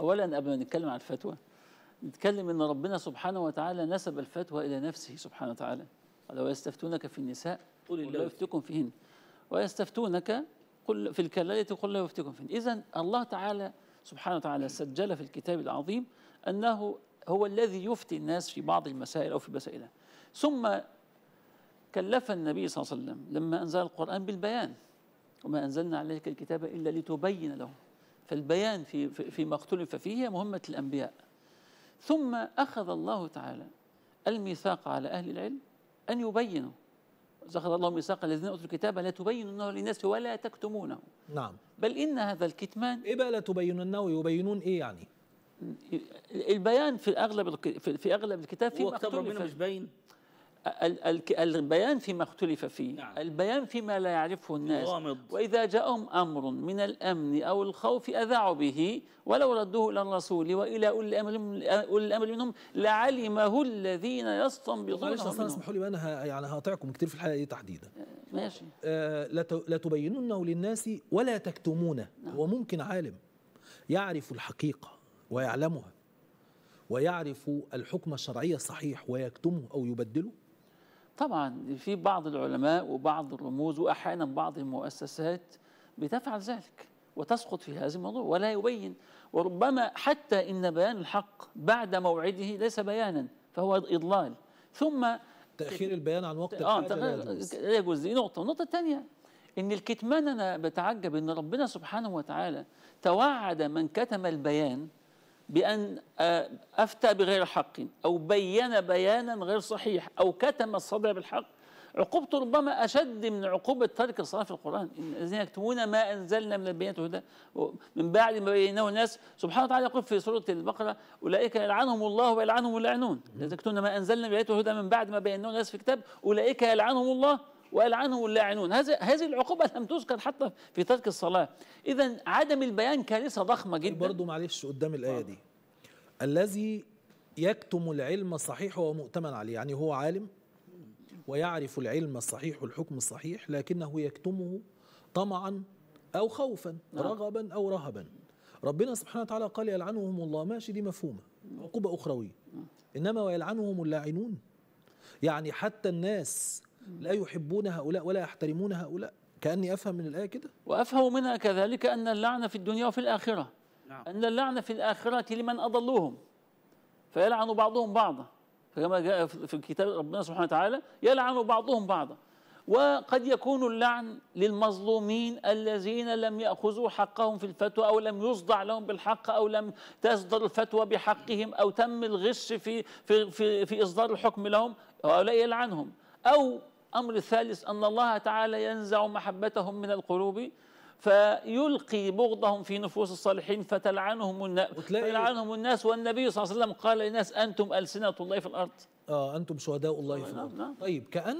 أولا قبل ما نتكلم عن الفتوى نتكلم أن ربنا سبحانه وتعالى نسب الفتوى إلى نفسه سبحانه وتعالى قال ويستفتونك في النساء قل الله يفتكم فيهن ويستفتونك قل في الكلالة قل الله يفتكم فيهن إذا الله تعالى سبحانه وتعالى سجل في الكتاب العظيم أنه هو الذي يفتي الناس في بعض المسائل أو في مسائلها ثم كلف النبي صلى الله عليه وسلم لما أنزل القرآن بالبيان وما أنزلنا عليك الكتاب إلا لتبين لهم فالبيان في فيما اختلف فيه هي مهمة الأنبياء ثم أخذ الله تعالى الميثاق على أهل العلم أن يبينوا أخذ الله ميثاق الذين أوتوا الكتاب لا تبينونه للناس ولا تكتمونه نعم بل إن هذا الكتمان إيه بقى لا تبينونه يبينون إيه يعني؟ البيان في أغلب في أغلب الكتاب في مكتوب ربنا مش باين البيان فيما اختلف فيه نعم. البيان فيما لا يعرفه الناس غامض. وإذا جاءهم أمر من الأمن أو الخوف أذاعوا به ولو ردوه إلى الرسول وإلى أولي الأمر, أولي الأمر منهم لعلمه الذين يستنبطونه منهم اسمحوا لي أنا يعني هقاطعكم كتير في الحلقة دي تحديدا آه، ماشي آه لا تبينونه للناس ولا تكتمونه نعم. هو ممكن عالم يعرف الحقيقة ويعلمها ويعرف الحكم الشرعي الصحيح ويكتمه أو يبدله طبعا في بعض العلماء وبعض الرموز واحيانا بعض المؤسسات بتفعل ذلك وتسقط في هذا الموضوع ولا يبين وربما حتى ان بيان الحق بعد موعده ليس بيانا فهو اضلال ثم تاخير البيان عن وقت آه لا يجوز دي نقطه النقطه الثانيه ان الكتمان انا بتعجب ان ربنا سبحانه وتعالى توعد من كتم البيان بأن آه، أفتى بغير حق أو بين بيانا غير صحيح أو كتم الصدر بالحق عقوبته ربما أشد من عقوبة ترك الصلاة في القرآن إن الذين يكتمون ما أنزلنا من البيانات والهدى من بعد ما بيناه الناس سبحانه وتعالى يقول في سورة البقرة أولئك يلعنهم الله ويلعنهم اللاعنون الذين يكتمون ما أنزلنا من البيانات والهدى من بعد ما بيناه الناس في كتاب أولئك يلعنهم الله ويلعنهم اللاعنون هذه العقوبة لم تذكر حتى في ترك الصلاة إذا عدم البيان كارثة ضخمة جدا برضه معلش قدام الآية دي الذي يكتم العلم الصحيح وهو مؤتمن عليه يعني هو عالم ويعرف العلم الصحيح والحكم الصحيح لكنه يكتمه طمعا أو خوفا نعم. رغبا أو رهبا ربنا سبحانه وتعالى قال يلعنهم الله ماشي دي مفهومة عقوبة أخروية نعم. إنما ويلعنهم اللاعنون يعني حتى الناس لا يحبون هؤلاء ولا يحترمون هؤلاء كأني أفهم من الآية كده وأفهم منها كذلك أن اللعنة في الدنيا وفي الآخرة نعم. أن اللعنة في الآخرة لمن أضلوهم فيلعن بعضهم بعضا فكما جاء في كتاب ربنا سبحانه وتعالى يلعن بعضهم بعضا وقد يكون اللعن للمظلومين الذين لم يأخذوا حقهم في الفتوى أو لم يصدع لهم بالحق أو لم تصدر الفتوى بحقهم أو تم الغش في في في, في إصدار الحكم لهم هؤلاء يلعنهم أو الأمر الثالث أن الله تعالى ينزع محبتهم من القلوب فيلقي بغضهم في نفوس الصالحين فتلعنهم الناس الناس والنبي صلى الله عليه وسلم قال للناس انتم السنه الله في الارض اه انتم شهداء الله في نعم، الارض نعم. طيب كان